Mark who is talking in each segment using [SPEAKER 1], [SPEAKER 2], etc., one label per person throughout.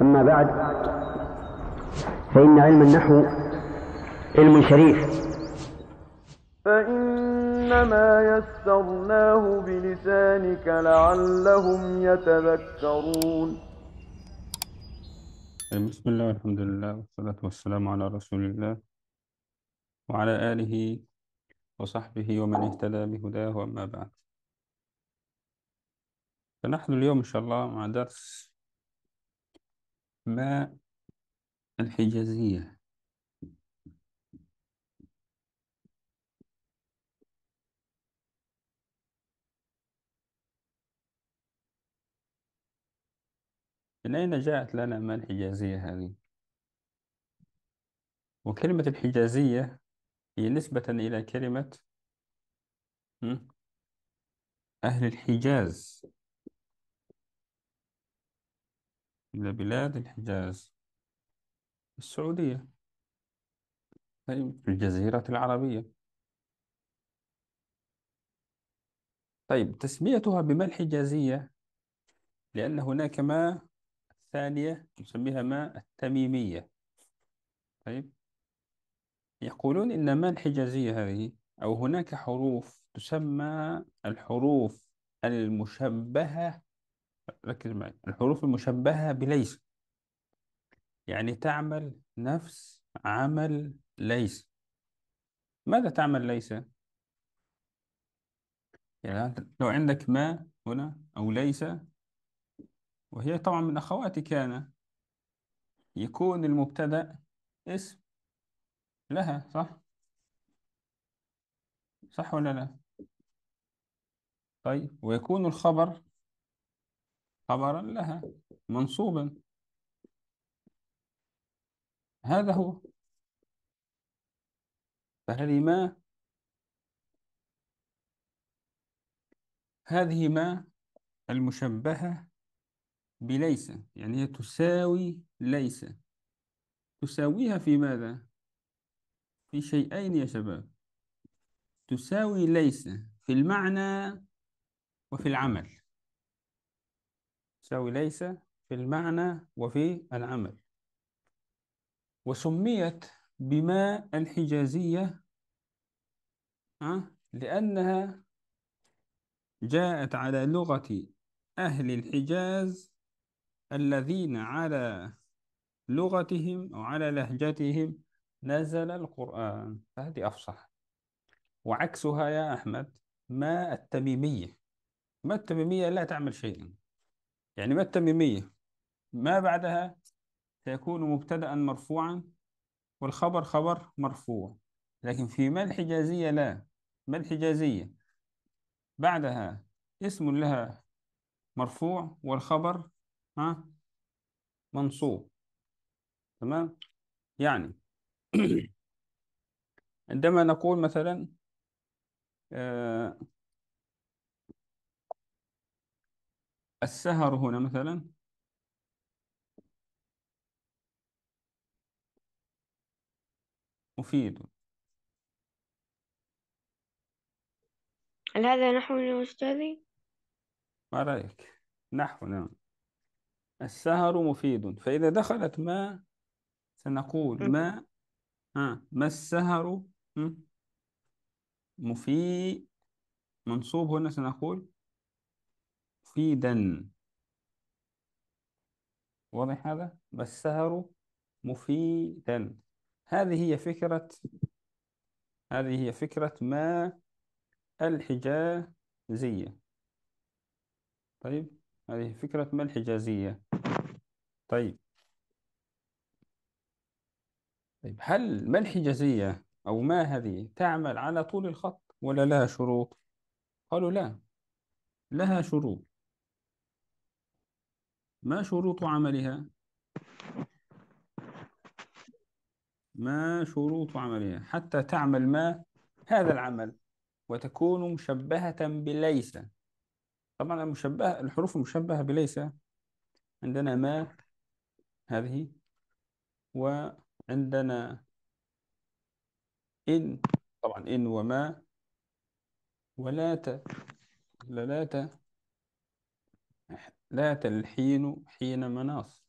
[SPEAKER 1] أما بعد فإن علم النحو علم شريف فإنما يسرناه بلسانك لعلهم يتذكرون بسم الله والحمد لله والصلاة والسلام على رسول الله وعلى آله وصحبه ومن اهتدى بهداه وأما بعد فنحن اليوم إن شاء الله مع درس ما الحجازية من أين جاءت لنا ما الحجازية هذه وكلمة الحجازية هي نسبة إلى كلمة أهل الحجاز إلى بلاد الحجاز السعودية طيب الجزيرة العربية طيب تسميتها بما الحجازية لأن هناك ماء ثانية نسميها ماء التميمية طيب يقولون إن ماء الحجازية هذه أو هناك حروف تسمى الحروف المشبهة ركز معي الحروف المشبهة بليس يعني تعمل نفس عمل ليس ماذا تعمل ليس؟ يعني لو عندك ما هنا أو ليس وهي طبعا من أخواتي كان يكون المبتدأ اسم لها صح؟ صح ولا لا؟ طيب ويكون الخبر خبرا لها منصوبا هذا هو فهل ما هذه ما المشبهة بليس يعني هي تساوي ليس تساويها في ماذا؟ في شيئين يا شباب تساوي ليس في المعنى وفي العمل تساوي ليس في المعنى وفي العمل وسميت بما الحجازية آه، لأنها جاءت على لغة أهل الحجاز الذين على لغتهم أو على لهجتهم نزل القرآن فهذه أفصح وعكسها يا أحمد ما التميمية ما التميمية لا تعمل شيئا يعني ما التميمية ما بعدها سيكون مبتدأ مرفوعا والخبر خبر مرفوع لكن في ما الحجازية لا ما الحجازية بعدها اسم لها مرفوع والخبر ها منصوب تمام يعني عندما نقول مثلا آه السهر هنا مثلا مفيد هل هذا نحو يا أستاذي؟ ما رأيك نحو نعم السهر مفيد فإذا دخلت ما سنقول ما ها ما السهر مفيد منصوب هنا سنقول مفيدا واضح هذا السهر مفيدا هذه هي فكرة هذه هي فكرة ما الحجازية طيب هذه فكرة ما الحجازية طيب طيب هل ما الحجازية أو ما هذه تعمل على طول الخط ولا لها شروط؟ قالوا لا لها شروط ما شروط عملها ما شروط عملها حتى تعمل ما هذا العمل وتكون مشبهة بليس طبعا المشبهة الحروف المشبهة بليس عندنا ما هذه وعندنا إن طبعا إن وما ولات للات لا تلحين حين مناص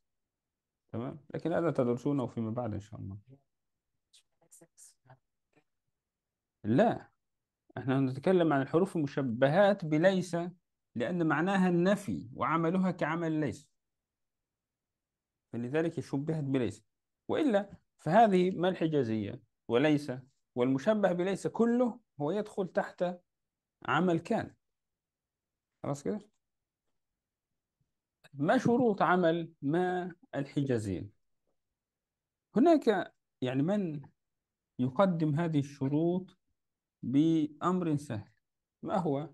[SPEAKER 1] تمام لكن هذا تدرسونه فيما بعد إن شاء الله لا احنا نتكلم عن الحروف المشبهات بليس لأن معناها النفي وعملها كعمل ليس فلذلك شبهت بليس وإلا فهذه ما الحجازية وليس والمشبه بليس كله هو يدخل تحت عمل كان خلاص كده ما شروط عمل ما الحجازين هناك يعني من يقدم هذه الشروط بأمر سهل ما هو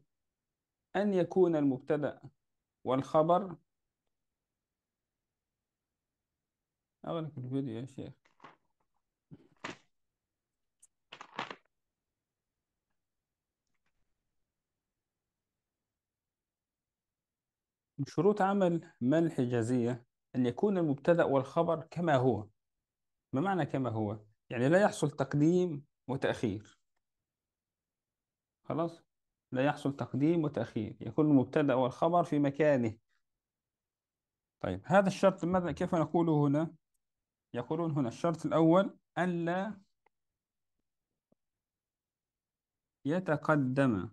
[SPEAKER 1] أن يكون المبتدأ والخبر أغلق الفيديو يا شيخ من شروط عمل ما الحجازية أن يكون المبتدأ والخبر كما هو ما معنى كما هو؟ يعني لا يحصل تقديم وتأخير خلاص؟ لا يحصل تقديم وتأخير يكون المبتدأ والخبر في مكانه طيب هذا الشرط ماذا كيف نقوله هنا؟ يقولون هنا الشرط الأول ألا يتقدم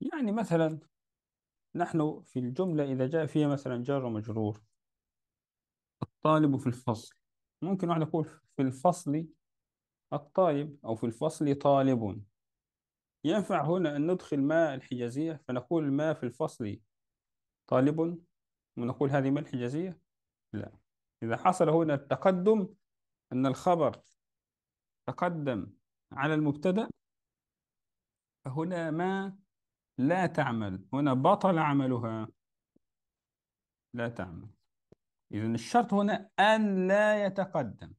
[SPEAKER 1] يعني مثلا نحن في الجملة إذا جاء فيها مثلا جار ومجرور الطالب في الفصل ممكن واحد يقول في الفصل الطالب أو في الفصل طالب ينفع هنا أن ندخل ما الحجازية فنقول ما في الفصل طالب ونقول هذه ما الحجازية لا إذا حصل هنا التقدم أن الخبر تقدم على المبتدأ فهنا ما لا تعمل هنا بطل عملها لا تعمل إذا الشرط هنا أن لا يتقدم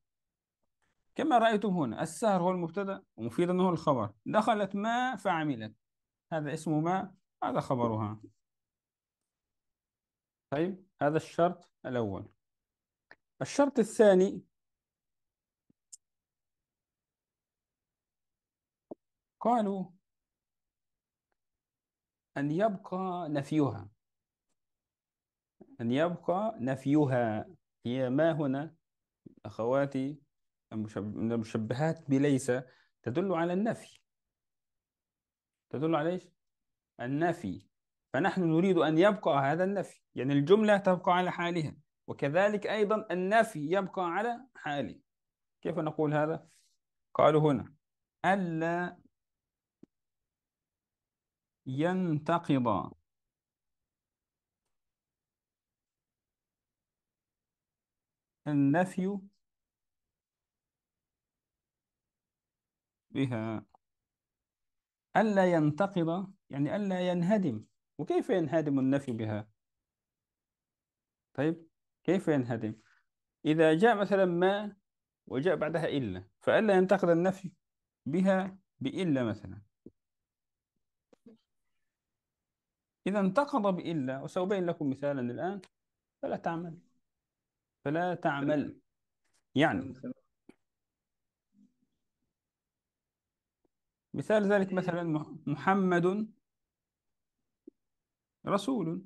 [SPEAKER 1] كما رأيتم هنا السهر هو المبتدأ ومفيد أنه الخبر دخلت ما فعملت هذا اسمه ما هذا خبرها طيب هذا الشرط الأول الشرط الثاني قالوا أن يبقى نفيها أن يبقى نفيها هي ما هنا أخواتي المشبهات بليس تدل على النفي تدل على إيش؟ النفي فنحن نريد أن يبقى هذا النفي يعني الجملة تبقى على حالها وكذلك أيضا النفي يبقى على حاله كيف نقول هذا؟ قالوا هنا ألا ينتقض النفي بها ألا ينتقض يعني ألا ينهدم وكيف ينهدم النفي بها طيب كيف ينهدم إذا جاء مثلا ما وجاء بعدها إلا فألا ينتقض النفي بها بإلا مثلا إذا انتقض بإلا وسأبين لكم مثالا الآن فلا تعمل فلا تعمل يعني مثال ذلك مثلا محمد رسول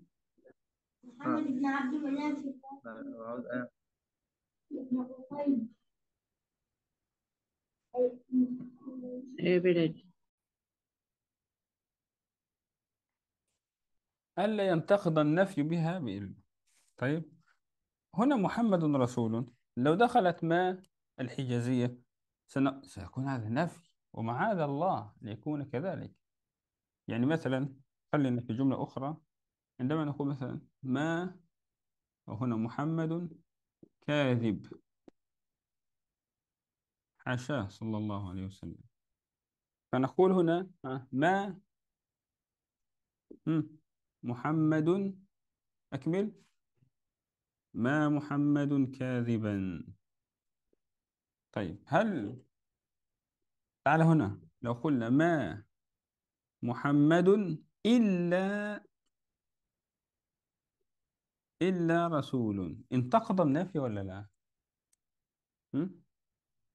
[SPEAKER 1] محمد بن عبد الوهاب ابن إيه، ألا ينتقض النفي بها بإلا طيب هنا محمد رسول لو دخلت ما الحجازية سن... سيكون هذا نفي ومعاذ الله ليكون كذلك يعني مثلا خلينا في جملة أخرى عندما نقول مثلا ما وهنا محمد كاذب حاشاه صلى الله عليه وسلم فنقول هنا آه، ما مم. محمد أكمل ما محمد كاذبا طيب هل تعال هنا لو قلنا ما محمد إلا إلا رسول انتقض النفي ولا لا؟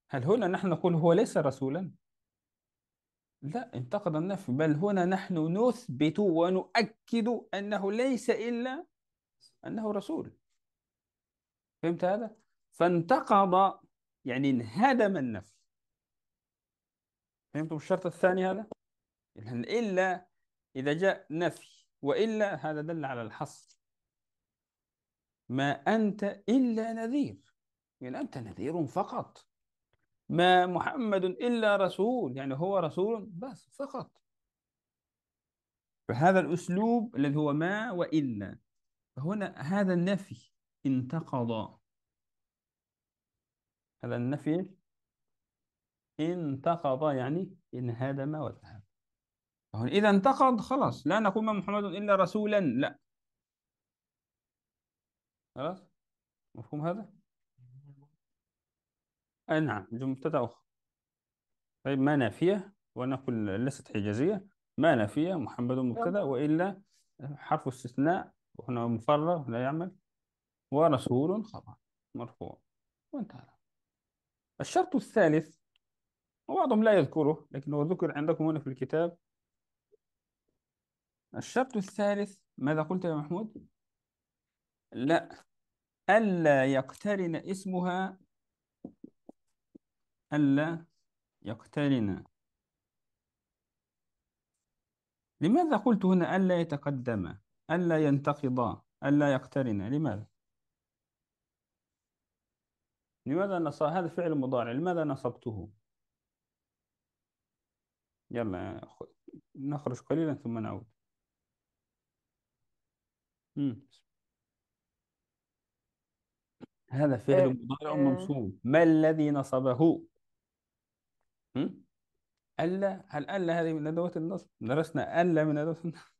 [SPEAKER 1] هل هنا نحن نقول هو ليس رسولا؟ لا انتقد النفي بل هنا نحن نثبت ونؤكد أنه ليس إلا أنه رسول فهمت هذا؟ فانتقض يعني انهدم النفي فهمتم الشرط الثاني هذا؟ إلا إذا جاء نفي وإلا هذا دل على الحصر ما أنت إلا نذير يعني أنت نذير فقط ما محمد إلا رسول يعني هو رسول بس فقط فهذا الأسلوب الذي هو ما وإلا فهنا هذا النفي انتقض هذا النفي انتقض يعني إن هذا ما وذهب فهنا إذا انتقض خلاص لا نقول ما محمد إلا رسولا لا خلاص مفهوم هذا؟ أي نعم مبتدأ أخر طيب ما نافية ونقول ليست حجازية ما نافية محمد مبتدأ وإلا حرف استثناء هنا مفرغ لا يعمل ورسول خبر مرفوع وانتهى الشرط الثالث وبعضهم لا يذكره لكنه ذكر عندكم هنا في الكتاب الشرط الثالث ماذا قلت يا محمود؟ لا ألا يقترن اسمها ألا يقترن لماذا قلت هنا ألا يتقدما ألا ينتقضا ألا يقترنا لماذا لماذا نص هذا فعل مضارع لماذا نصبته يلا نخرج قليلا ثم نعود مم. هذا فعل آه، مضارع آه. منصوب ما الذي نصبه ألا هل ألا هذه من أدوات النصب درسنا ألا من أدوات النصب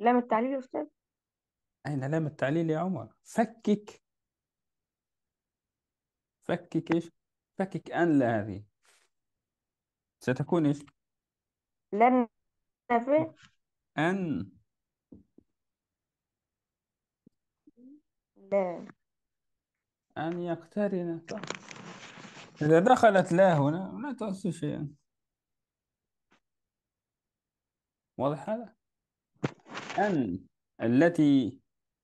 [SPEAKER 1] لام التعليل يا أستاذ أين لام التعليل يا عمر فكك فكك إيش فكك ألا هذه ستكون إيش لن نافع أن لا أن يقترن صح إذا دخلت لا هنا لا تحس شيئا واضح هذا؟ أن التي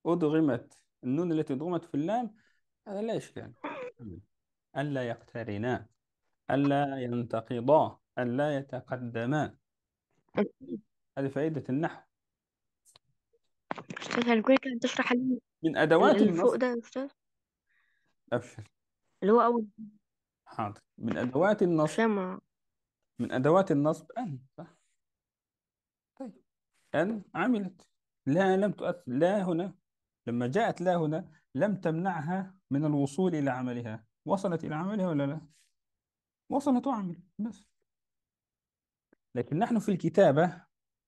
[SPEAKER 1] أدغمت النون التي أدغمت في اللام هذا لا إشكال ألا يقترنا ألا ينتقضا ألا يتقدما هذه فائدة النحو أستاذ هل كنت تشرح من أدوات النص فوق ده يا أستاذ أبشر اللي هو أول حاضر من أدوات النصب سمع من أدوات النصب أن صح طيب أن عملت لا لم تؤثر لا هنا لما جاءت لا هنا لم تمنعها من الوصول إلى عملها وصلت إلى عملها ولا لا وصلت وعملت بس لكن نحن في الكتابة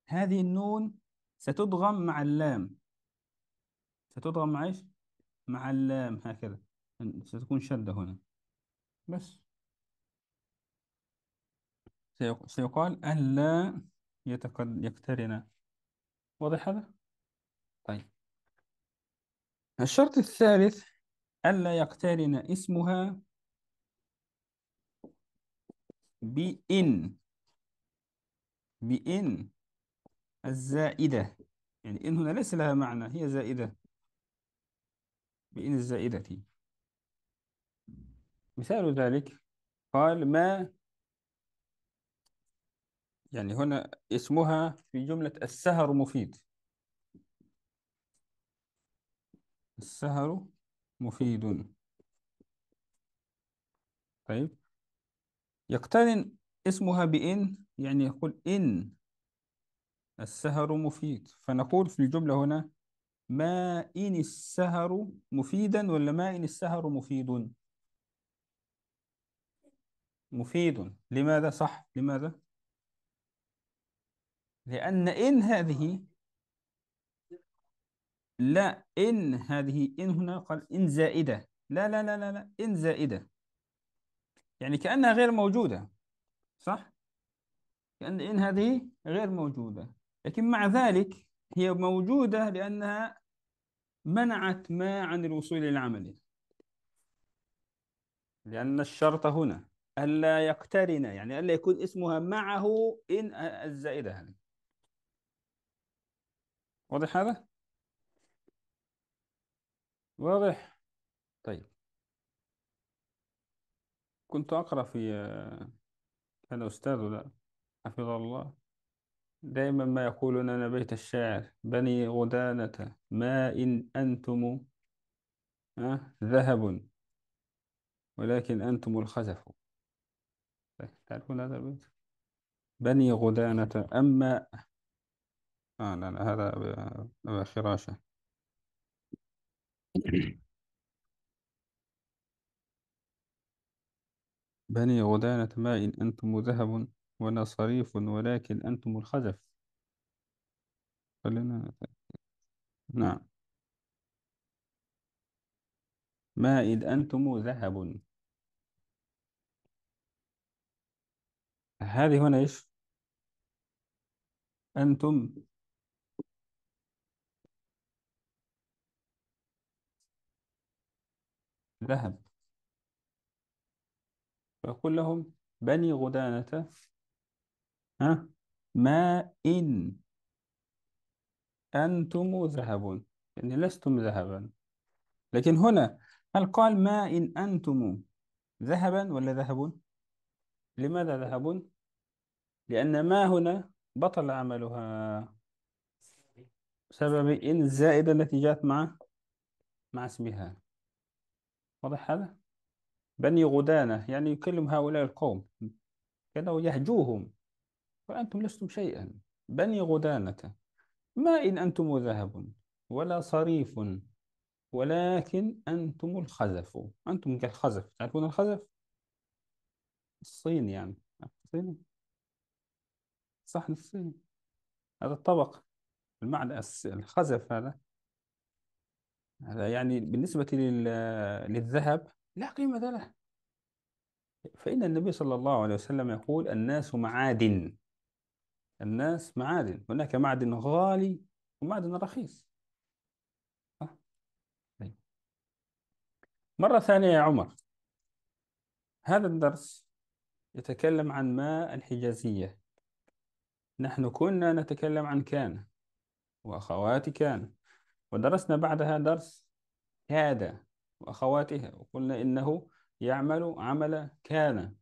[SPEAKER 1] هذه النون ستدغم مع اللام ستدغم مع ايش؟ مع اللام هكذا ستكون شدة هنا بس سيقال ألا لا يقترنا واضح هذا؟ طيب الشرط الثالث ألا يقترن اسمها بإن بإن الزائدة يعني إن هنا ليس لها معنى هي زائدة بإن الزائدة مثال ذلك قال ما يعني هنا اسمها في جملة السهر مفيد السهر مفيد طيب يقترن اسمها بإن يعني يقول إن السهر مفيد فنقول في الجملة هنا ما إن السهر مفيدا ولا ما إن السهر مفيد مفيد لماذا صح لماذا لأن إن هذه لا إن هذه إن هنا قال إن زائدة لا لا لا لا, لا إن زائدة يعني كأنها غير موجودة صح كأن إن هذه غير موجودة لكن مع ذلك هي موجودة لأنها منعت ما عن الوصول إلى العمل لأن الشرط هنا ألا يقترن يعني ألا يكون اسمها معه إن الزائدة هذه واضح هذا؟ واضح طيب كنت أقرأ في كان آه، أستاذ لا حفظه الله دائما ما يقولون أنا بيت الشاعر بني غدانة ما إن أنتم آه، ذهب ولكن أنتم الخزف تعرفون هذا البيت بني غدانة أما آه لا لا هذا أبا- فراشة بني غدانة ما إن أنتم ذهب ولا صريف ولكن أنتم الخزف خلينا نعم ما إن أنتم ذهب هذه هنا إيش أنتم ذهب فقل لهم بني غدانة ها ما إن أنتم ذهب يعني لستم ذهبا لكن هنا هل قال ما إن أنتم ذهبا ولا ذهب لماذا ذهبون؟ لأن ما هنا بطل عملها بسبب إن الزائدة التي جاءت مع مع اسمها واضح هذا؟ بني غدانة يعني يكلم هؤلاء القوم كأنه يهجوهم وأنتم لستم شيئا بني غدانة ما إن أنتم ذهب ولا صريف ولكن أنتم الخزف أنتم كالخزف تعرفون الخزف الصين يعني الصيني الصحن الصيني هذا الطبق المعنى الخزف هذا هذا يعني بالنسبة للذهب لا قيمة له فإن النبي صلى الله عليه وسلم يقول الناس معادن الناس معادن هناك معدن غالي ومعدن رخيص طيب. مرة ثانية يا عمر هذا الدرس يتكلم عن ما الحجازية نحن كنا نتكلم عن كان وأخوات كان ودرسنا بعدها درس كاد وأخواتها وقلنا إنه يعمل عمل كان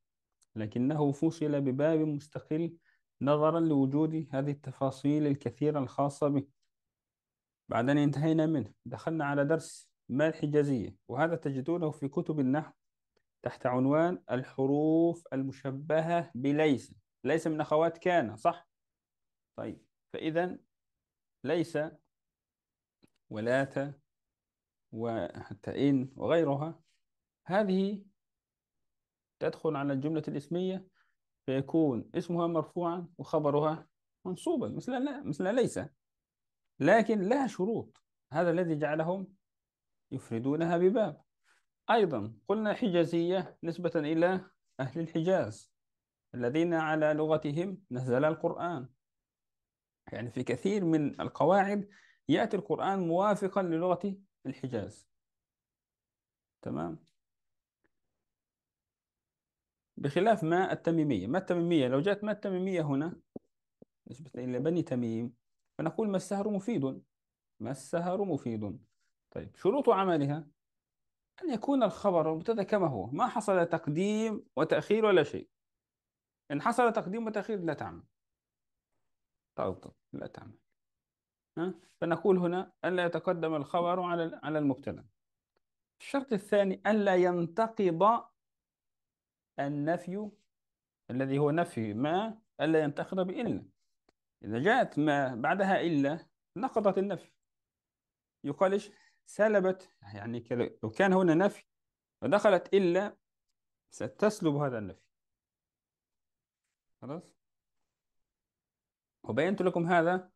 [SPEAKER 1] لكنه فصل بباب مستقل نظرا لوجود هذه التفاصيل الكثيرة الخاصة به بعد أن انتهينا منه دخلنا على درس ما الحجازية وهذا تجدونه في كتب النحو تحت عنوان الحروف المشبهة بليس ليس من أخوات كان صح؟ طيب فإذا ليس ولات وحتى إن وغيرها هذه تدخل على الجملة الاسمية فيكون اسمها مرفوعا وخبرها منصوبا مثل لا مثل ليس لكن لها شروط هذا الذي جعلهم يفردونها بباب أيضا قلنا حجازية نسبة إلى أهل الحجاز الذين على لغتهم نزل القرآن يعني في كثير من القواعد يأتي القرآن موافقا للغة الحجاز تمام بخلاف ما التميمية ما التميمية لو جاءت ما التميمية هنا نسبة إلى بني تميم فنقول ما السهر مفيد ما السهر مفيد طيب شروط عملها أن يكون الخبر المبتدأ كما هو ما حصل تقديم وتأخير ولا شيء إن حصل تقديم وتأخير لا تعمل تأبطل طيب، لا تعمل ها؟ فنقول هنا ألا يتقدم الخبر على على المبتدأ الشرط الثاني ألا ينتقض النفي الذي هو نفي ما ألا ينتقض بإلا إذا جاءت ما بعدها إلا نقضت النفي يقال إيش سلبت يعني لو كان هنا نفي ودخلت إلا ستسلب هذا النفي خلاص وبينت لكم هذا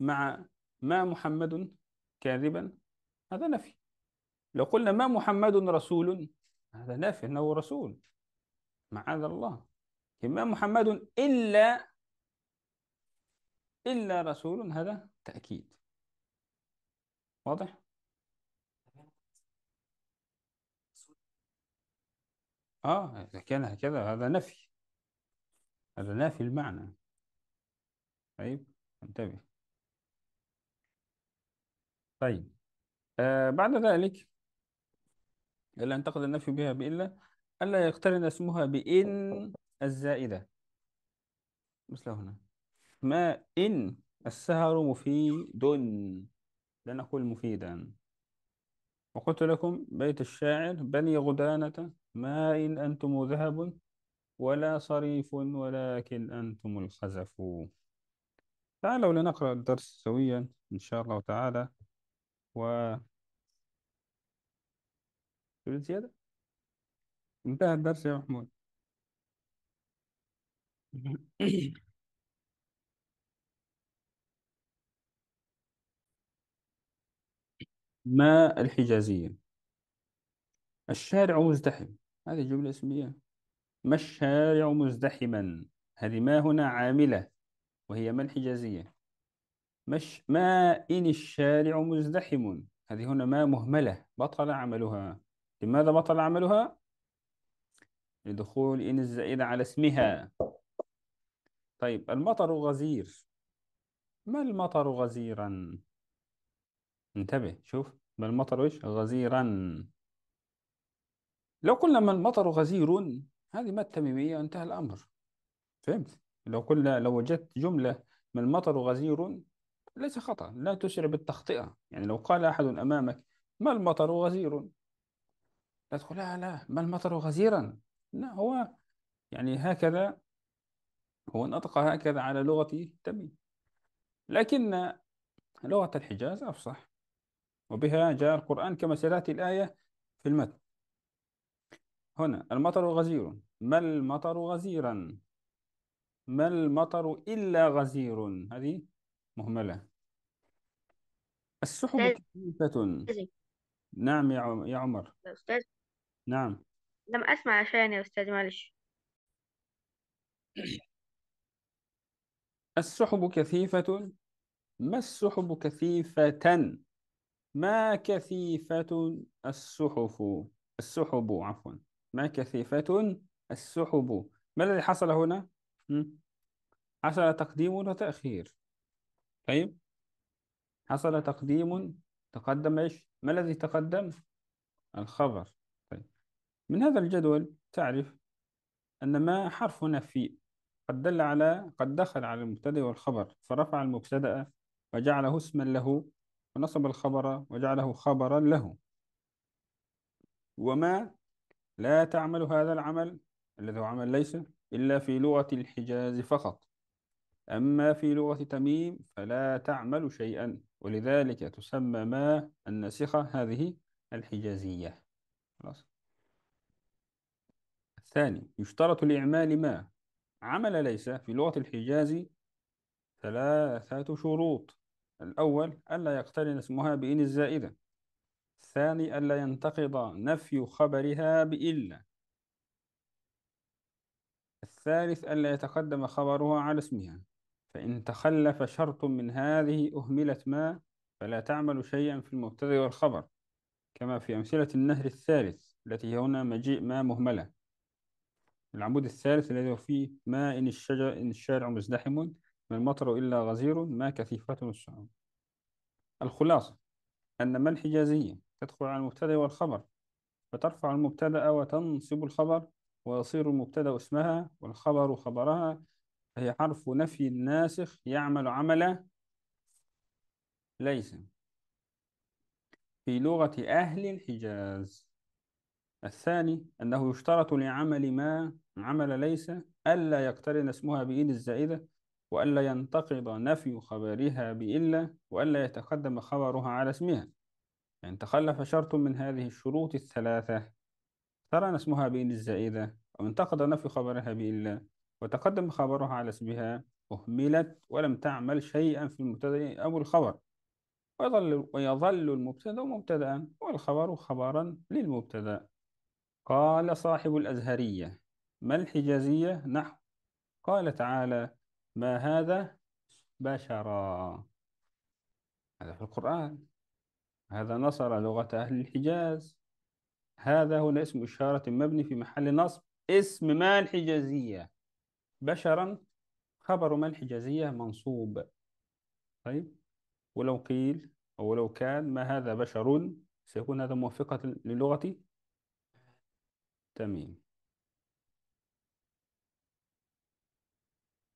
[SPEAKER 1] مع ما محمد كاذبا هذا نفي لو قلنا ما محمد رسول هذا نفي انه رسول معاذ الله ما محمد الا الا رسول هذا تاكيد واضح اه إذا كان هكذا هذا نفي هذا نافي المعنى طيب انتبه طيب آه بعد ذلك إلا انتقد النفي بها بإلا ألا يقترن اسمها بإن الزائدة مثل هنا ما إن السهر مفيد لنقول مفيدا وقلت لكم بيت الشاعر بني غدانة ما إن أنتم ذهب ولا صريف ولكن أنتم الخزف تعالوا لنقرأ الدرس سويا إن شاء الله تعالى و تريد زيادة؟ انتهى الدرس يا محمود ما الحجازية الشارع مزدحم هذه جملة اسمية ما الشارع مزدحما هذه ما هنا عاملة وهي ما الحجازية مش ما إن الشارع مزدحم هذه هنا ما مهملة بطل عملها لماذا بطل عملها؟ لدخول إن الزائدة على اسمها طيب المطر غزير ما المطر غزيرا انتبه شوف ما المطر ايش غزيرا لو قلنا من المطر غزير هذه ما التميمية وانتهى الأمر فهمت لو قلنا لو وجدت جملة من المطر غزير ليس خطأ لا تشعر بالتخطئة يعني لو قال أحد أمامك ما المطر غزير لا تقول لا لا ما المطر غزيرا لا هو يعني هكذا هو نطق هكذا على لغة تميم لكن لغة الحجاز أفصح وبها جاء القرآن كما سيأتي الآية في المتن هنا المطر غزير ما المطر غزيرا ما المطر إلا غزير هذه مهملة السحب أستاذ كثيفة نعم يا عم- يا عمر يا أستاذ نعم لم أسمع شيئا يا أستاذ معلش السحب كثيفة ما السحب كثيفة ما كثيفة السحف السحب عفوا ما كثيفة السحب ما الذي حصل هنا؟ حصل تقديم وتأخير طيب حصل تقديم تقدم ايش؟ ما الذي تقدم؟ الخبر طيب من هذا الجدول تعرف أن ما حرف نفي قد دل على قد دخل على المبتدأ والخبر فرفع المبتدأ وجعله اسما له ونصب الخبر وجعله خبرا له وما لا تعمل هذا العمل الذي هو عمل ليس إلا في لغة الحجاز فقط أما في لغة تميم فلا تعمل شيئا ولذلك تسمى ما الناسخة هذه الحجازية خلاص الثاني يشترط لإعمال ما عمل ليس في لغة الحجاز ثلاثة شروط الأول ألا يقترن اسمها بإن الزائدة الثاني ألا ينتقض نفي خبرها بإلا الثالث ألا يتقدم خبرها على اسمها فإن تخلف شرط من هذه أهملت ما فلا تعمل شيئا في المبتدأ والخبر كما في أمثلة النهر الثالث التي هنا مجيء ما مهملة العمود الثالث الذي هو فيه ما إن, الشجر إن الشارع مزدحم ما المطر إلا غزير ما كثيفة السعوم الخلاصة أن ما الحجازية تدخل على المبتدأ والخبر فترفع المبتدأ وتنصب الخبر ويصير المبتدأ اسمها والخبر خبرها هي حرف نفي ناسخ يعمل عمل ليس في لغة أهل الحجاز الثاني أنه يشترط لعمل ما عمل ليس ألا يقترن اسمها بإيد الزائدة وألا ينتقض نفي خبرها بإلا وألا يتقدم خبرها على اسمها إن يعني تخلف شرط من هذه الشروط الثلاثة ترى اسمها بإن الزائدة أو انتقد نفي خبرها بإلا وتقدم خبرها على اسمها أهملت ولم تعمل شيئا في المبتدأ أو الخبر ويظل, ويظل المبتدأ مبتدأ والخبر خبرا للمبتدأ قال صاحب الأزهرية ما الحجازية نحو قال تعالى ما هذا بشرا هذا في القرآن هذا نصر لغة أهل الحجاز هذا هنا اسم إشارة مبني في محل نصب اسم ما الحجازية بشرا خبر ما الحجازية منصوب طيب ولو قيل أو لو كان ما هذا بشر سيكون هذا موافقة للغة تميم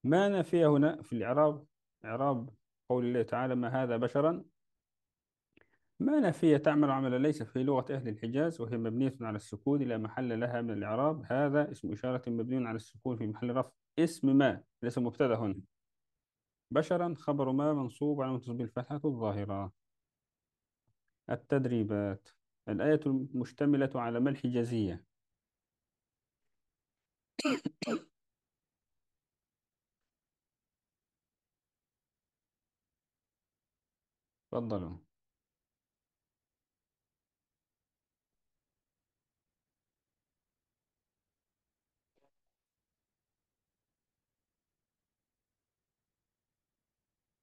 [SPEAKER 1] ما نفي هنا في الإعراب إعراب قول الله تعالى ما هذا بشرا ما نافية تعمل عمل ليس في لغة أهل الحجاز وهي مبنية على السكون لا محل لها من الإعراب هذا اسم إشارة مبني على السكون في محل رفع اسم ما ليس مبتدأ هنا بشرا خبر ما منصوب على منتصب الفتحة الظاهرة التدريبات الآية المشتملة على ما الحجازية تفضلوا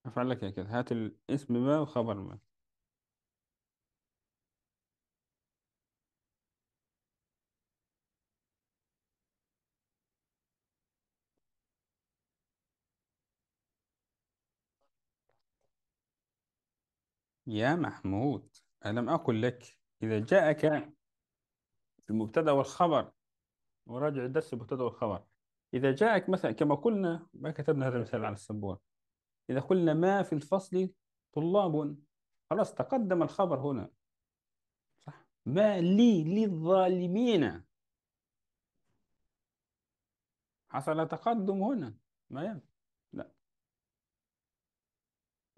[SPEAKER 1] هفعل لك كده هات الاسم ما وخبر ما يا محمود ألم أقل لك إذا جاءك المبتدأ والخبر وراجع الدرس المبتدأ والخبر إذا جاءك مثلا كما قلنا ما كتبنا هذا المثال على السبورة إذا قلنا ما في الفصل طلاب خلاص تقدم الخبر هنا صح ما لي للظالمين حصل تقدم هنا ما يعني لا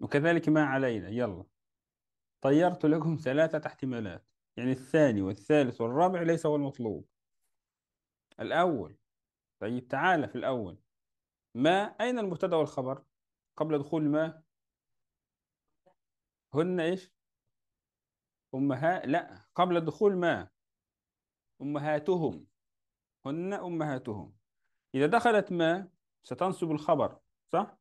[SPEAKER 1] وكذلك ما علينا يلا طيرت لكم ثلاثة احتمالات يعني الثاني والثالث والرابع ليس هو المطلوب الأول طيب تعال في الأول ما أين المبتدأ والخبر قبل دخول ما هن ايش امها لا قبل دخول ما امهاتهم هن امهاتهم اذا دخلت ما ستنصب الخبر صح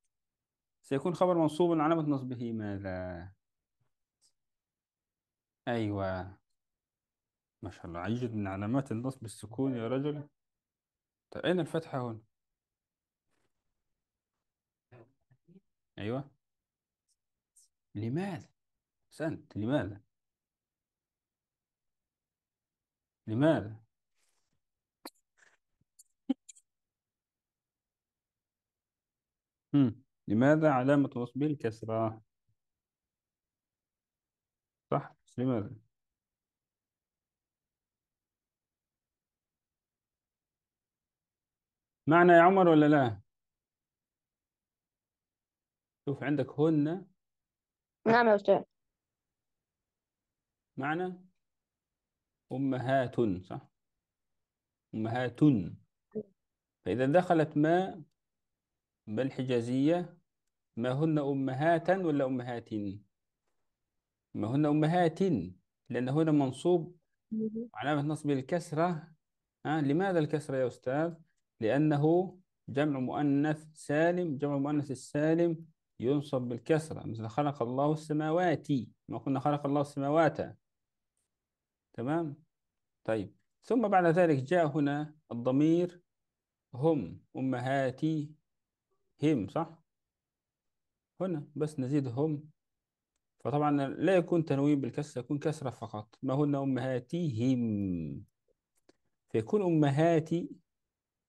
[SPEAKER 1] سيكون خبر منصوب علامة نصبه ماذا ايوه ما شاء الله عجد من علامات النصب السكون يا رجل طيب اين الفتحة هنا ايوه لماذا احسنت لماذا لماذا هم. لماذا علامة غصب الكسرة صح لماذا معنى يا عمر ولا لا شوف عندك هن نعم يا أستاذ معنى أمهات صح أمهات فإذا دخلت ما ما الحجازية ما هن أمهاتا ولا أمهات ما هن أمهات لأن هنا منصوب علامة نصب الكسرة أه؟ لماذا الكسرة يا أستاذ؟ لأنه جمع مؤنث سالم جمع مؤنث السالم ينصب بالكسرة مثل خلق الله السماوات ما قلنا خلق الله السماوات تمام طيب ثم بعد ذلك جاء هنا الضمير هم أمهاتي هم صح هنا بس نزيد هم فطبعا لا يكون تنوين بالكسرة يكون كسرة فقط ما هن هم فيكون أمهاتي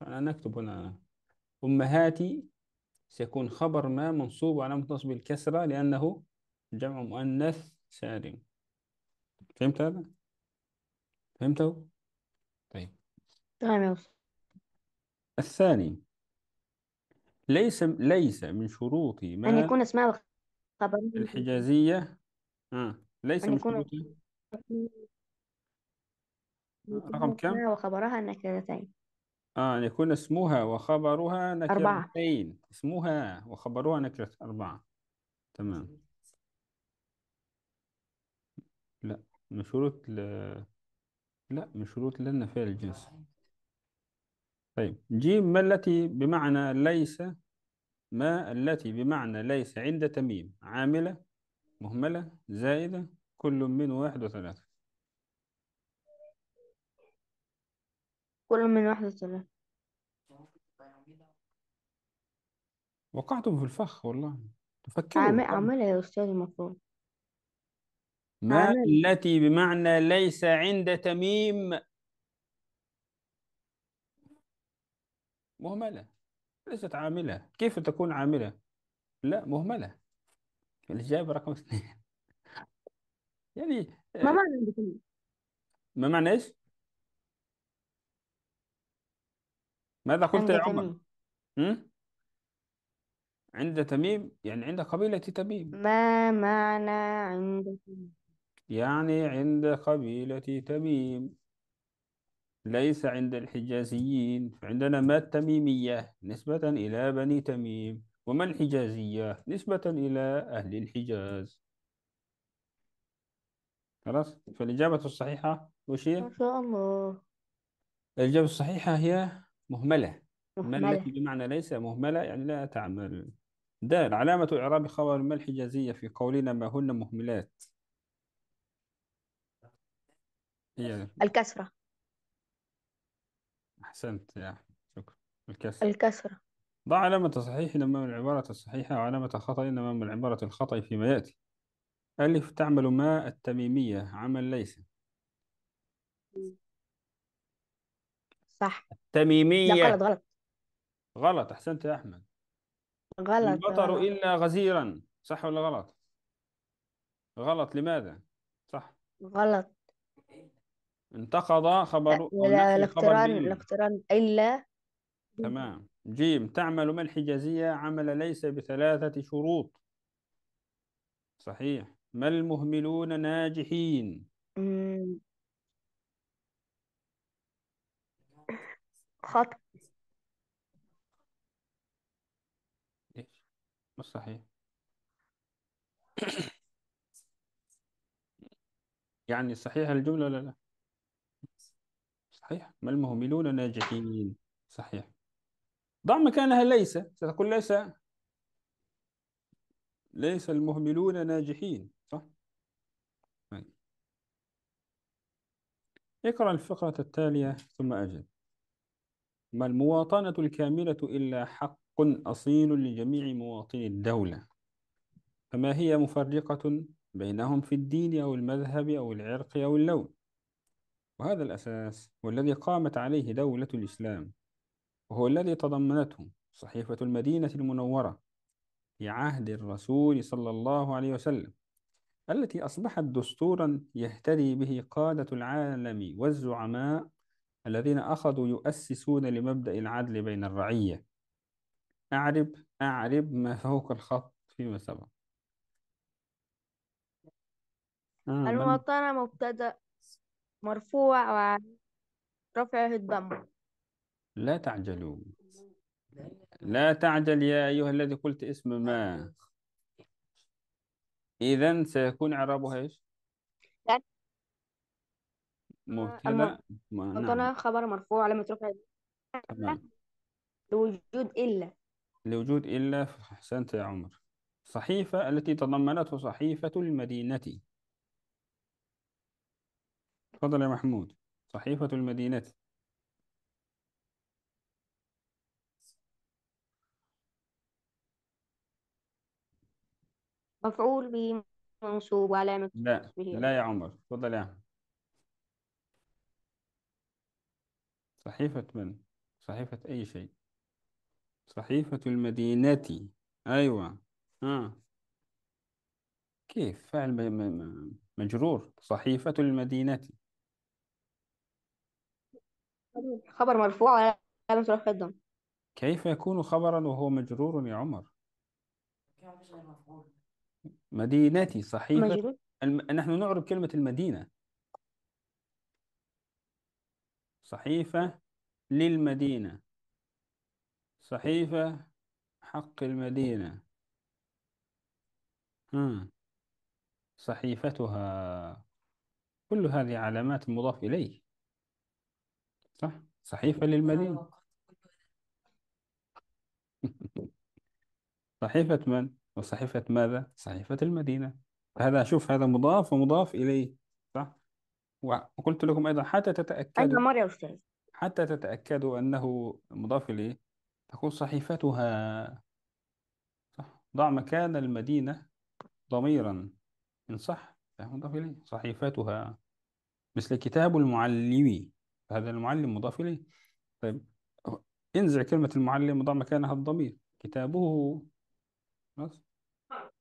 [SPEAKER 1] أنا نكتب هنا أمهاتي سيكون خبر ما منصوب وعلامة نصب الكسرة لأنه جمع مؤنث سالم فهمت هذا؟ فهمته؟ طيب تمام الثاني ليس ليس من شروط ما أن يكون اسماء الخبر الحجازية آه. ليس أن من يكون شروط رقم كم؟ وخبرها النكرتين آه أن يكون اسمها وخبرها أربعة نكرتين اسمها وخبرها نكرة أربعة تمام لا من شروط ل... لا من شروط فعل الجنس طيب جيم ما التي بمعنى ليس ما التي بمعنى ليس عند تميم عاملة مهملة زائدة كل من واحد وثلاثة كل من واحد لثلاثة وقعتم في الفخ والله تفكروا عاملة يا أستاذ المفروض ما عامل التي بمعنى ليس عند تميم مهملة ليست عاملة كيف تكون عاملة لا مهملة الإجابة رقم اثنين يعني آه، ما معنى ما معنى إيش ماذا قلت يا عمر تميم عند تميم يعني عند قبيلة تميم ما معنى عند تميم يعني عند قبيلة تميم ليس عند الحجازيين فعندنا ما التميمية نسبة إلى بني تميم وما الحجازية نسبة إلى أهل الحجاز خلاص فالإجابة الصحيحة وش هي؟ ما شاء الله الإجابة الصحيحة هي مهملة مهملة مهملة بمعنى ليس مهملة يعني لا تعمل دال علامة إعراب خبر ما الحجازية في قولنا ما هن مهملات هي الكسرة أحسنت يا أحمد. شكرا الكسر الكسرة ضع علامة صحيح أمام العبارة الصحيحة وعلامة خطأ أمام العبارة الخطأ فيما يأتي ألف تعمل ما التميمية عمل ليس صح لا غلط غلط غلط أحسنت يا أحمد غلط البطر إلا غزيرا صح ولا غلط غلط لماذا صح غلط انتقض خبر الاقتران الاقتران إلا تمام جيم تعمل ما الحجازية عمل ليس بثلاثة شروط صحيح ما المهملون ناجحين خط مش صحيح يعني صحيح الجملة ولا لا صحيح ما المهملون ناجحين صحيح ضع مكانها ليس ستقول ليس ليس المهملون ناجحين صح طيب. اقرأ الفقرة التالية ثم أجب ما المواطنة الكاملة إلا حق أصيل لجميع مواطني الدولة فما هي مفرقة بينهم في الدين أو المذهب أو العرق أو اللون وهذا الأساس هو الذي قامت عليه دولة الإسلام وهو الذي تضمنته صحيفة المدينة المنورة في عهد الرسول صلى الله عليه وسلم التي أصبحت دستورا يهتدي به قادة العالم والزعماء الذين أخذوا يؤسسون لمبدأ العدل بين الرعية أعرب أعرب ما فوق الخط فيما سبق آه المطر مبتدأ مرفوع ورفعه الضم لا تعجلوا لا تعجل يا أيها الذي قلت اسم ما إذا سيكون إعرابها إيش؟ آه، مهتمة معناه مقدرها خبر مرفوع علامة رفعه تمام لوجود إلا لوجود إلا أحسنت يا عمر صحيفة التي تضمنته صحيفة المدينة تفضل يا محمود صحيفة المدينة مفعول به منصوب وعلامة لا نصبه لا يا عمر تفضل يا عمر صحيفة من؟ صحيفة أي شيء صحيفة المدينة أيوة آه. كيف فعل مجرور صحيفة المدينة خبر مرفوع على علامة رفع الضم كيف يكون خبرا وهو مجرور يا عمر مدينتي صحيفة الم... نحن نعرب كلمة المدينة صحيفة للمدينة صحيفة حق المدينة صحيفتها كل هذه علامات مضاف إليه صح صحيفة للمدينة صحيفة من وصحيفة ماذا صحيفة المدينة هذا شوف هذا مضاف ومضاف إليه وقلت لكم أيضا حتى تتأكدوا أيوة مرة يا أستاذ حتى تتأكدوا أنه مضاف إليه تقول صحيفتها صح ضع مكان المدينة ضميرا إن صح مضاف إليه صحيفتها مثل كتاب المعلم هذا المعلم مضاف إليه طيب انزع كلمة المعلم وضع مكانها الضمير كتابه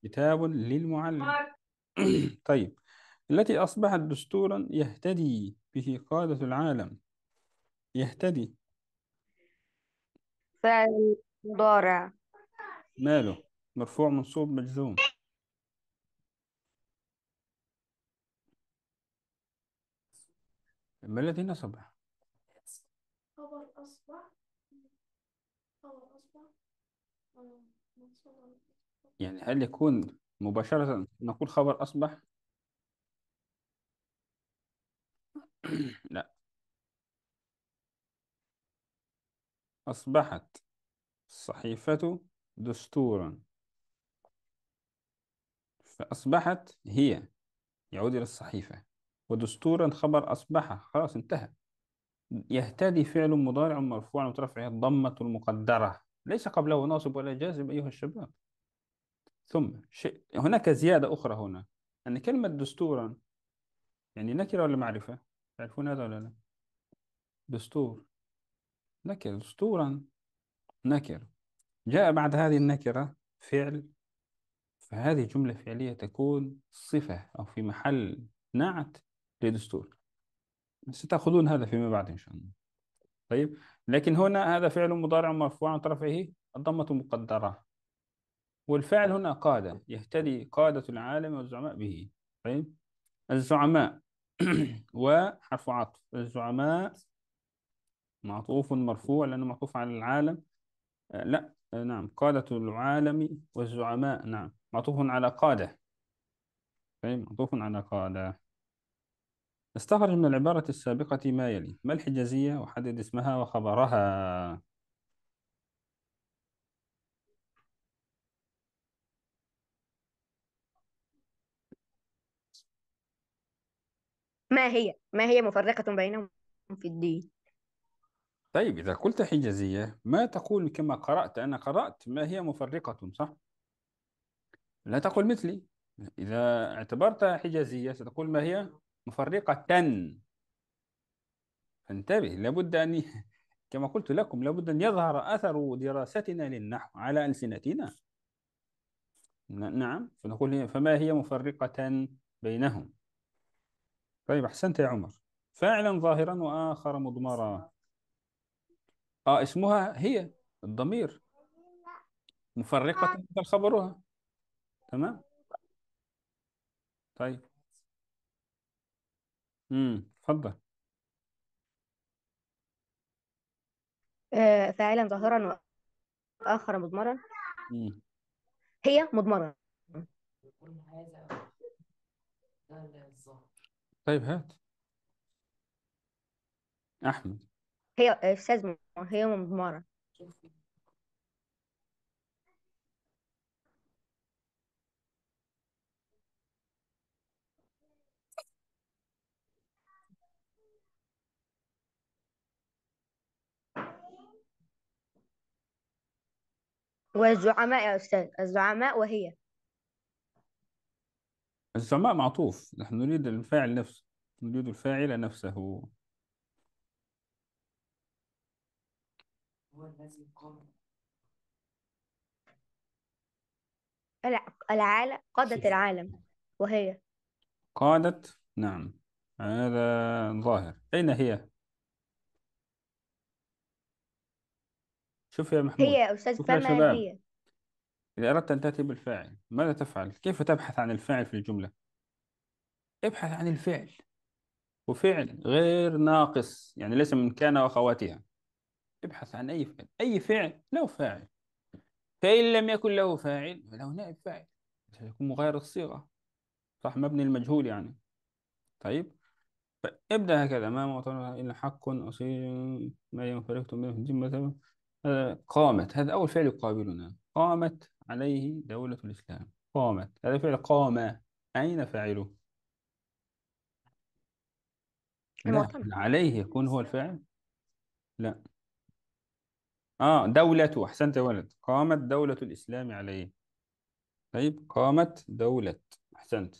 [SPEAKER 1] كتاب للمعلم آه. طيب التي أصبحت دستورا يهتدي به قادة العالم يهتدي فعل مضارع ماله مرفوع منصوب مجزوم ما الذي نصب خبر أصبح خبر أصبح يعني هل يكون مباشرة نقول خبر أصبح لا أصبحت الصحيفة دستورا فأصبحت هي يعود إلى الصحيفة ودستورا خبر أصبح خلاص انتهى يهتدي فعل مضارع مرفوع وترفعه الضمة المقدرة ليس قبله ناصب ولا جازم أيها الشباب ثم شيء هناك زيادة أخرى هنا أن كلمة دستورا يعني نكرة ولا معرفة تعرفون هذا ولا لا دستور نكر دستورا نكر جاء بعد هذه النكرة فعل فهذه جملة فعلية تكون صفة أو في محل نعت لدستور ستأخذون هذا فيما بعد إن شاء الله طيب لكن هنا هذا فعل مضارع مرفوع عن طرفه الضمة مقدرة والفعل هنا قادة يهتدي قادة العالم والزعماء به طيب الزعماء وحرف عطف الزعماء معطوف مرفوع لأنه معطوف على العالم آه، لا آه، نعم قادة العالم والزعماء نعم معطوف على قادة طيب معطوف على قادة استخرج من العبارة السابقة ما يلي ما الحجازية وحدد اسمها وخبرها ما هي ما هي مفرقة بينهم في الدين طيب إذا قلت حجازية ما تقول كما قرأت أنا قرأت ما هي مفرقة صح؟ لا تقول مثلي إذا اعتبرتها حجازية ستقول ما هي مفرقة فانتبه لابد أن كما قلت لكم لابد أن يظهر أثر دراستنا للنحو على ألسنتنا نعم فنقول فما هي مفرقة بينهم طيب أحسنت يا عمر فاعلا ظاهرا وآخر مضمرا آه اسمها هي الضمير مفرقة آه. خبرها تمام طيب امم تفضل آه، فاعلا ظاهرا وآخر مضمرا هي مضمرة طيب هات أحمد هي أستاذ هي مضمرة والزعماء يا أستاذ الزعماء وهي السماء معطوف نحن نريد الفاعل نفسه نريد الفاعل نفسه هو العالم قادة العالم وهي قادة نعم هذا ظاهر أين هي شوف يا محمود هي يا أستاذ شوف فما هي إذا أردت أن تأتي بالفاعل ماذا تفعل؟ كيف تبحث عن الفاعل في الجملة؟ ابحث عن الفعل وفعل غير ناقص يعني ليس من كان وخواتها ابحث عن أي فعل أي فعل له فاعل فإن لم يكن له فاعل فله نائب فاعل سيكون مغاير الصيغة صح مبني المجهول يعني طيب فابدأ هكذا ما معطانا إلا حق أصيل ما فرقتم منه في الجملة آه، قامت هذا أول فعل يقابلنا قامت عليه دولة الإسلام قامت هذا فعل قام أين فاعله؟ لا المعتمد عليه يكون هو الفاعل لا آه دولة أحسنت يا ولد قامت دولة الإسلام عليه طيب قامت دولة أحسنت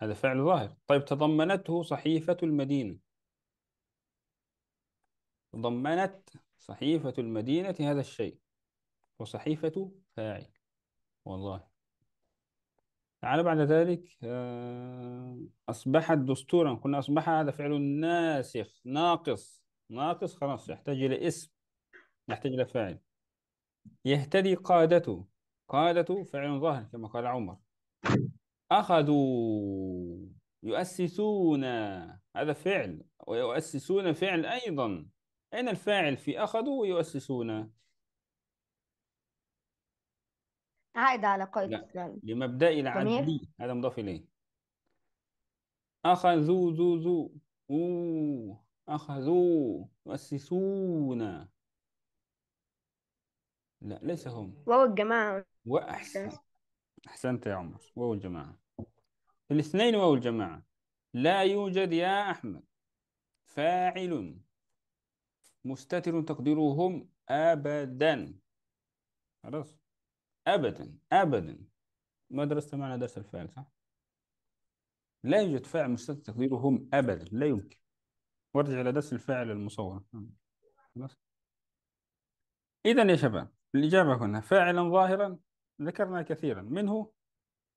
[SPEAKER 1] هذا فعل ظاهر طيب تضمنته صحيفة المدينة تضمنت صحيفة المدينة هذا الشيء وصحيفة فاعل والله تعالى بعد ذلك آه، أصبحت دستورا قلنا يعني أصبح هذا فعل ناسخ ناقص ناقص خلاص يحتاج إلى اسم يحتاج إلى فاعل يهتدي قادته قادته فعل ظاهر كما قال عمر أخذوا يؤسسون هذا فعل ويؤسسون فعل أيضا أين الفاعل في أخذوا ويؤسسون عائد على قيد لا السالب جميل العدل هذا مضاف إليه أخذوا ذو ذو أوه أخذوا يؤسسون لا ليس هم واو الجماعة وأحسن أحسنت يا عمر واو الجماعة الاثنين واو الجماعة لا يوجد يا أحمد فاعل مستتر تقديرهم أبدا خلاص أبدا أبدا ما درست معنا درس الفعل صح؟ لا يوجد فاعل مستتر تقديره هم أبدا لا يمكن وارجع إلى درس الفاعل المصور خلاص إذا يا شباب الإجابة هنا فاعلا ظاهرا ذكرنا كثيرا منه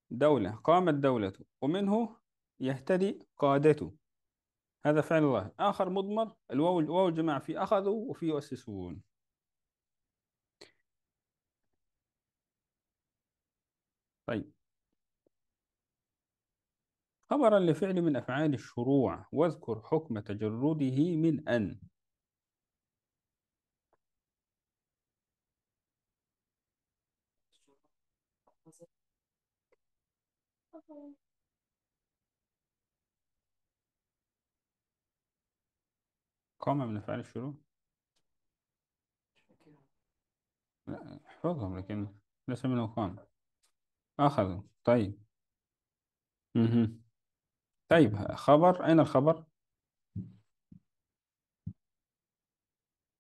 [SPEAKER 1] دولة قامت دولته ومنه يهتدي قادته هذا فعل ظاهر آخر مضمر الواو الواو الجماعة في أخذوا وفي يؤسسون طيب خبرا لفعل من أفعال الشروع واذكر حكم تجرده من أن قام من أفعال الشروع لا احفظهم لكن ليس منه قام أخذوا آه، طيب مهم. طيب خبر أين الخبر؟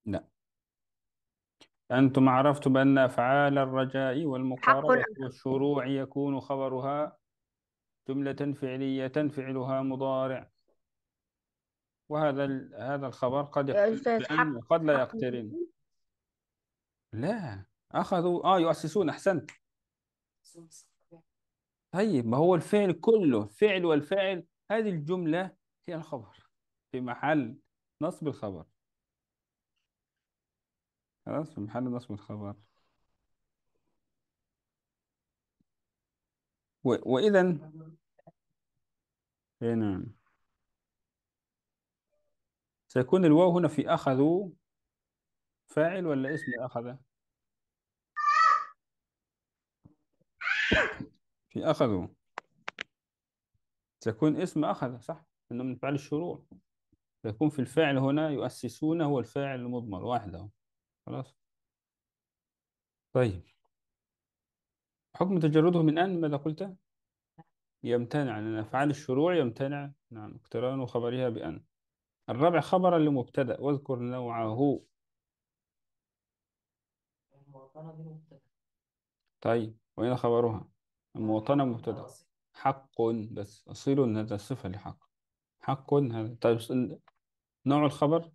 [SPEAKER 1] لا أنتم عرفتم بأن أفعال الرجاء والمقاربة والشروع يكون خبرها جملة فعلية فعلها مضارع وهذا هذا الخبر قد يقترن وقد لا يقترن لا أخذوا آه يؤسسون أحسنت طيب ما هو الفعل كله فعل والفاعل هذه الجملة هي الخبر في محل نصب الخبر خلاص في محل نصب الخبر و... وإذا إيه، نعم سيكون الواو هنا في أخذوا فاعل ولا اسم أخذ في أخذوا تكون اسم أخذ صح إنه من فعل الشروع فيكون في الفاعل هنا يؤسسون هو الفاعل المضمر وحده خلاص طيب حكم تجرده من أن ماذا قلت يمتنع أن أفعال الشروع يمتنع نعم اقتران خبرها بأن الرابع خبرا لمبتدأ واذكر نوعه طيب وين خبرها المواطنة مبتدأ حق بس أصيل هذا صفة لحق حق هذا طيب نوع الخبر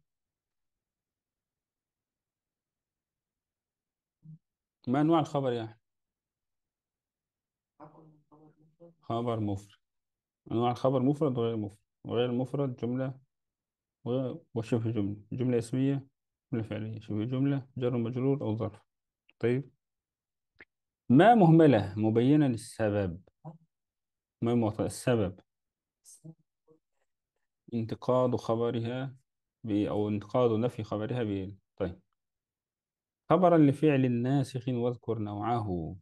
[SPEAKER 1] ما أنواع الخبر يعني خبر مفرد أنواع الخبر مفرد وغير مفرد وغير مفرد جملة وشوف وشبه جملة جملة اسمية جملة فعلية شبه جملة جر مجرور أو ظرف طيب ما مهملة مبينة للسبب ما موطئ السبب انتقاد خبرها ب... أو انتقاد نفي خبرها ب... طيب خبرا لفعل ناسخ واذكر نوعه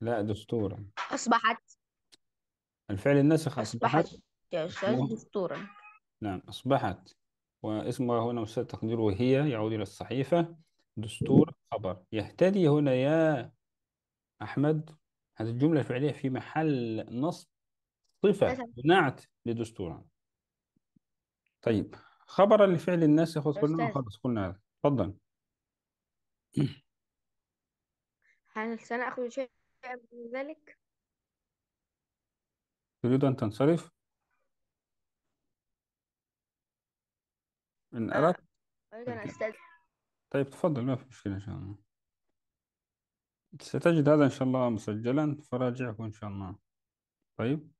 [SPEAKER 1] لا دستورا أصبحت الفعل الناسخ أصبحت, أصبحت يا أستاذ نعم. دستورا نعم أصبحت واسمها هنا مستتر تقديره هي يعود إلى الصحيفة دستور خبر يهتدي هنا يا أحمد هذه الجملة الفعلية في محل نصب صفة نعت لدستورا طيب خبرا لفعل الناس يخص قلنا خلاص قلنا هذا تفضل هل سنأخذ شيء من ذلك؟ تريد أن تنصرف؟ من آه، أراك أريد أن أستاذن طيب تفضل ما في مشكلة إن شاء الله ستجد هذا إن شاء الله مسجلا فراجعه إن شاء الله طيب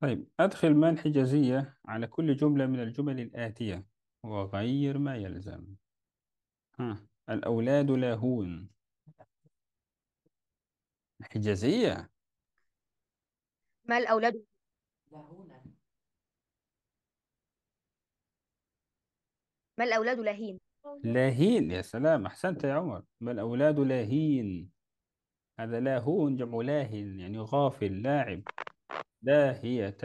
[SPEAKER 1] طيب أدخل ما الحجازية على كل جملة من الجمل الآتية وغير ما يلزم ها الأولاد لاهون الحجازية ما الأولاد ما الأولاد لاهين لاهين يا سلام أحسنت يا عمر ما الأولاد لاهين هذا لاهون جمع لاهن يعني غافل لاعب لاهية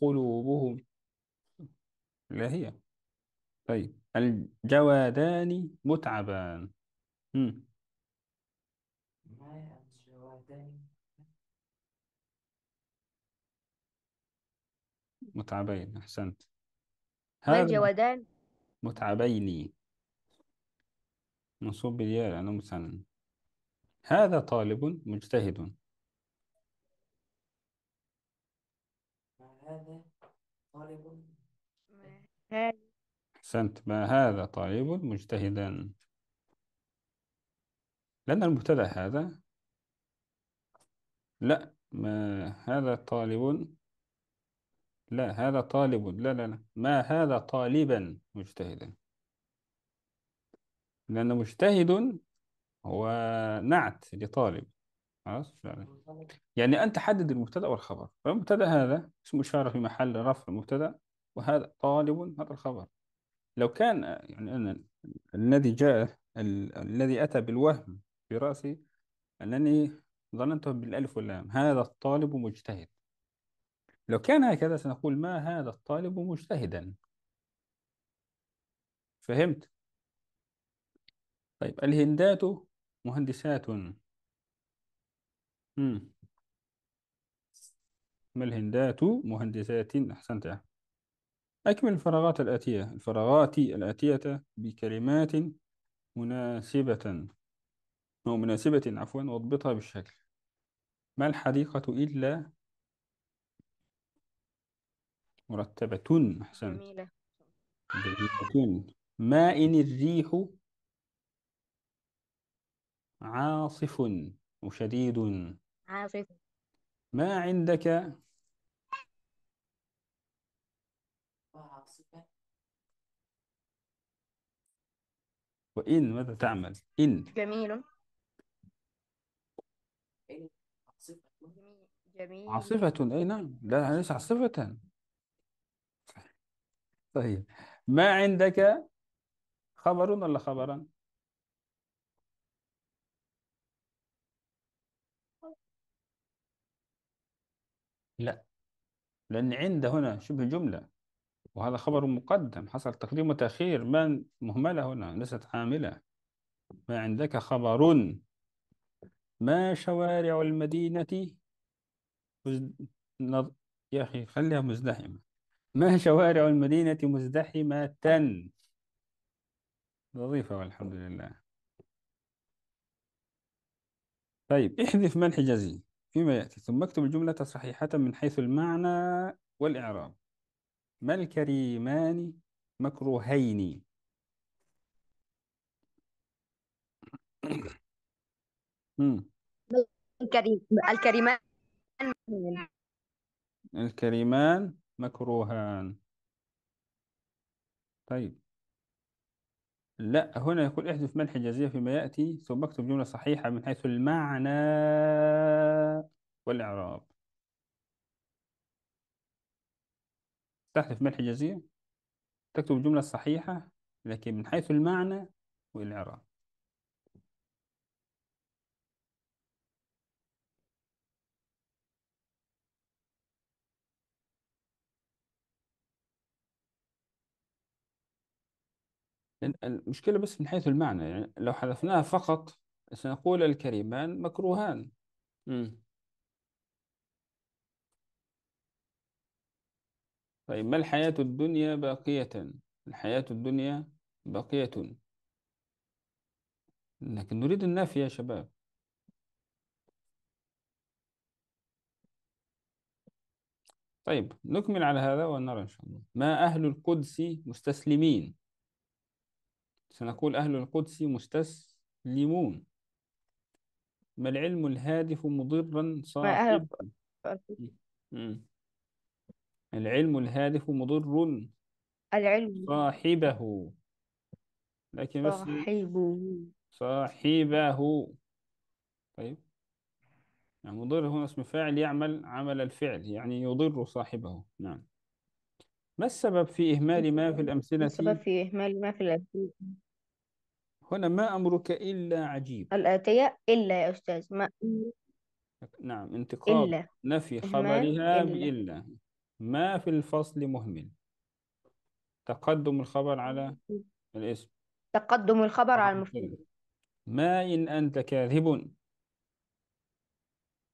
[SPEAKER 1] قلوبهم لاهية طيب الجوادان متعبان هم. متعبين أحسنت
[SPEAKER 2] ما هذا الجوادان
[SPEAKER 1] متعبين منصوب بالياء لأنه مثنى هذا طالب مجتهد هذا طالب أحسنت ما هذا طالب مجتهدا لأن المبتدأ هذا لا ما هذا طالب لا هذا طالب لا لا لا ما هذا طالبا مجتهدا لأن مجتهد هو نعت لطالب خلاص يعني أنت حدد المبتدأ والخبر فالمبتدأ هذا اسم إشارة في محل رفع المبتدأ وهذا طالب هذا الخبر لو كان يعني أنا الذي جاء ال... الذي أتى بالوهم في رأسي أنني ظننته بالألف واللام هذا الطالب مجتهد لو كان هكذا سنقول ما هذا الطالب مجتهدا فهمت طيب الهندات مهندسات مم. ما الهندات مهندسات أحسنت أكمل الفراغات الآتية الفراغات الآتية بكلمات مناسبة أو مناسبة عفوا واضبطها بالشكل ما الحديقة إلا مرتبة أحسن جميلة جميلة ما إن الريح عاصف وشديد عاصف ما عندك عاصفة وإن ماذا تعمل إن جميل عاصفة جميل عاصفة أي نعم لا ليس عاصفة طيب ما عندك خبر ولا خبرا لا لأن عند هنا شبه جملة وهذا خبر مقدم حصل تقديم وتأخير من مهملة هنا ليست عاملة ما عندك خبر ما شوارع المدينة مزد... يا أخي خليها مزدحمة ما شوارع المدينة مزدحمة وظيفة والحمد لله طيب احذف من حجازي فيما يأتي ثم اكتب الجملة صحيحة من حيث المعنى والإعراب ما الكريمان مكروهين الكريم الكريمان الكريمان مكروها طيب لا هنا يقول احذف ملح الجزية فيما يأتي ثم اكتب جملة صحيحة من حيث المعنى والإعراب تحذف ملح الجزية تكتب الجملة الصحيحة لكن من حيث المعنى والإعراب المشكلة بس من حيث المعنى يعني لو حذفناها فقط سنقول الكريمان مكروهان مم. طيب ما الحياة الدنيا باقية الحياة الدنيا باقية لكن نريد النافية يا شباب طيب نكمل على هذا ونرى إن شاء الله ما أهل القدس مستسلمين سنقول أهل القدس مستسلمون ما العلم الهادف مضرا صاحبا العلم الهادف مضر العلم صاحبه لكن بس صاحبه صاحبه طيب يعني مضر هنا اسم فاعل يعمل عمل الفعل يعني يضر صاحبه نعم ما السبب في إهمال ما في الأمثلة السبب في إهمال ما في الأمثلة هنا ما أمرك إلا عجيب الآتية إلا يا أستاذ ما نعم انتقاض إلا نفي خبرها بإلا ما في الفصل مهمل تقدم الخبر على الاسم تقدم الخبر على المفعول ما إن أنت كاذب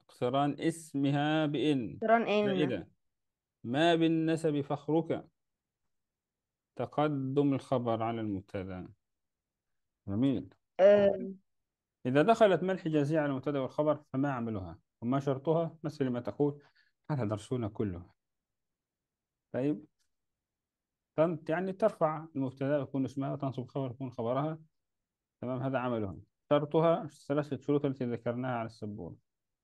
[SPEAKER 1] اقتران اسمها بإن اقتران إن زائدة. ما بالنسب فخرك تقدم الخبر على المبتدا جميل آه. إذا دخلت ما الحجازية على المبتدأ والخبر فما عملها وما شرطها مثل ما تقول هذا درسنا كله طيب يعني ترفع المبتدأ يكون اسمها وتنصب خبر يكون خبرها تمام هذا عملهم شرطها ثلاثة شروط التي ذكرناها على السبورة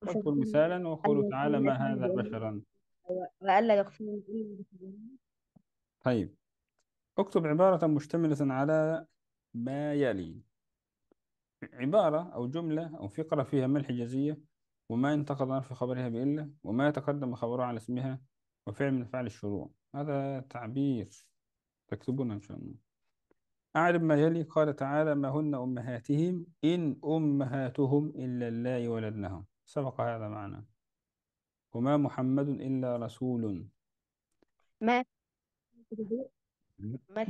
[SPEAKER 2] واذكر مثالا وقولوا تعالى ما هذا بشرا
[SPEAKER 1] وألا يغفر طيب اكتب عبارة مشتملة على ما يلي عبارة أو جملة أو فقرة فيها ملح جزية وما انتقض في خبرها بإلا وما يتقدم خبرها على اسمها وفعل من أفعال الشروع هذا تعبير تكتبونه إن شاء الله أعلم ما يلي قال تعالى ما هن أمهاتهم إن أمهاتهم إلا الله ولدنهم سبق هذا معنا وما محمد إلا رسول ما ما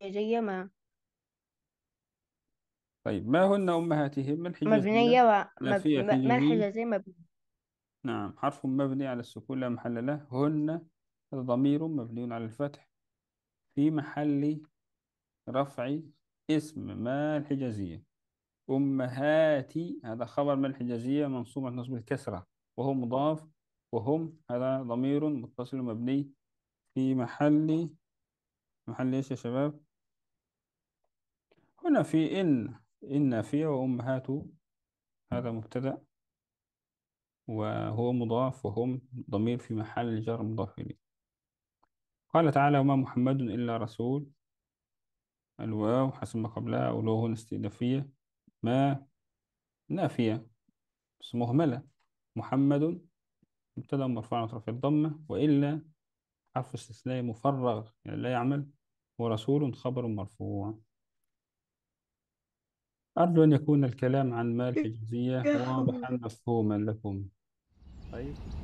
[SPEAKER 1] تجي ما طيب ما هن أمهاتهم ما الحجازية مبنية في ما حجازية الحجازية مبنية نعم حرف مبني على السكون لا محل له هن هذا ضمير مبني على الفتح في محل رفع اسم ما الحجازية أمهاتي هذا خبر ما الحجازية منصوب على نصب الكسرة وهو مضاف وهم هذا ضمير متصل مبني في محل محل إيش يا شباب هنا في إن إن في وأمهات هذا مبتدأ وهو مضاف وهم ضمير في محل جر مضاف إليه قال تعالى وما محمد إلا رسول الواو حسب ما قبلها ولو هنا استئنافية ما نافية بس مهملة محمد مبتدأ مرفوع على الضمة وإلا حرف استثنائي مفرغ يعني لا يعمل ورسول خبر مرفوع أرجو أن يكون الكلام عن مال إيه، الحجازية واضحا مفهوما لكم طيب